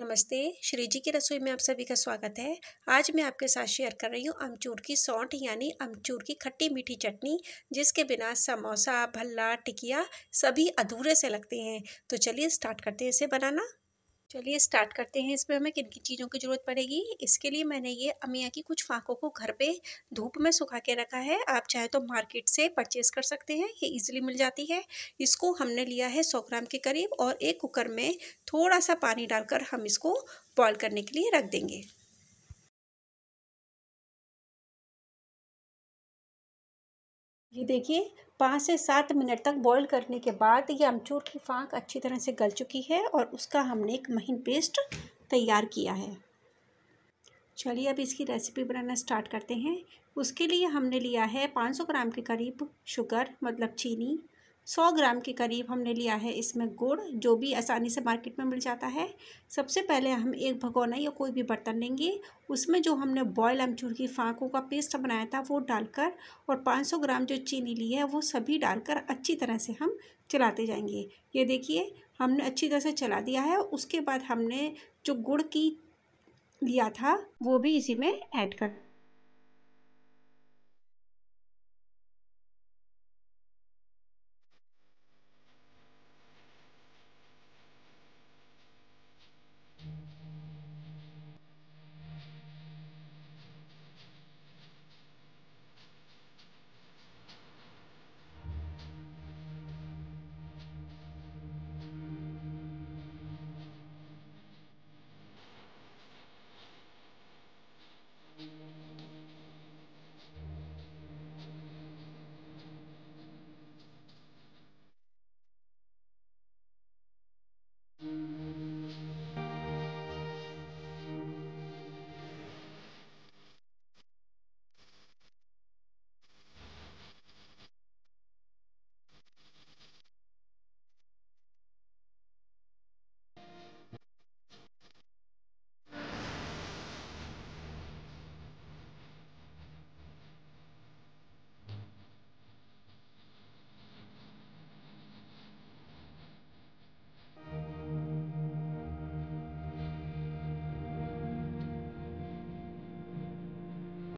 नमस्ते श्री जी की रसोई में आप सभी का स्वागत है आज मैं आपके साथ शेयर कर रही हूँ अमचूर की सौंठ यानी अमचूर की खट्टी मीठी चटनी जिसके बिना समोसा भल्ला टिकिया सभी अधूरे से लगते हैं तो चलिए स्टार्ट करते हैं इसे बनाना चलिए स्टार्ट करते हैं इसमें हमें किन किन चीज़ों की ज़रूरत पड़ेगी इसके लिए मैंने ये अमिया की कुछ फाँकों को घर पे धूप में सुखा के रखा है आप चाहे तो मार्केट से परचेज़ कर सकते हैं ये इजीली मिल जाती है इसको हमने लिया है सौ ग्राम के करीब और एक कुकर में थोड़ा सा पानी डालकर हम इसको बॉयल करने के लिए रख देंगे ये देखिए पाँच से सात मिनट तक बॉईल करने के बाद ये अमचूर की फाँक अच्छी तरह से गल चुकी है और उसका हमने एक महीन पेस्ट तैयार किया है चलिए अब इसकी रेसिपी बनाना स्टार्ट करते हैं उसके लिए हमने लिया है 500 ग्राम के करीब शुगर मतलब चीनी सौ ग्राम के करीब हमने लिया है इसमें गुड़ जो भी आसानी से मार्केट में मिल जाता है सबसे पहले हम एक भगोना या कोई भी बर्तन लेंगे उसमें जो हमने बॉयल अमचूर की फाँकों का पेस्ट बनाया था वो डालकर और 500 ग्राम जो चीनी ली है वो सभी डालकर अच्छी तरह से हम चलाते जाएंगे ये देखिए हमने अच्छी तरह से चला दिया है उसके बाद हमने जो गुड़ की लिया था वो भी इसी में ऐड कर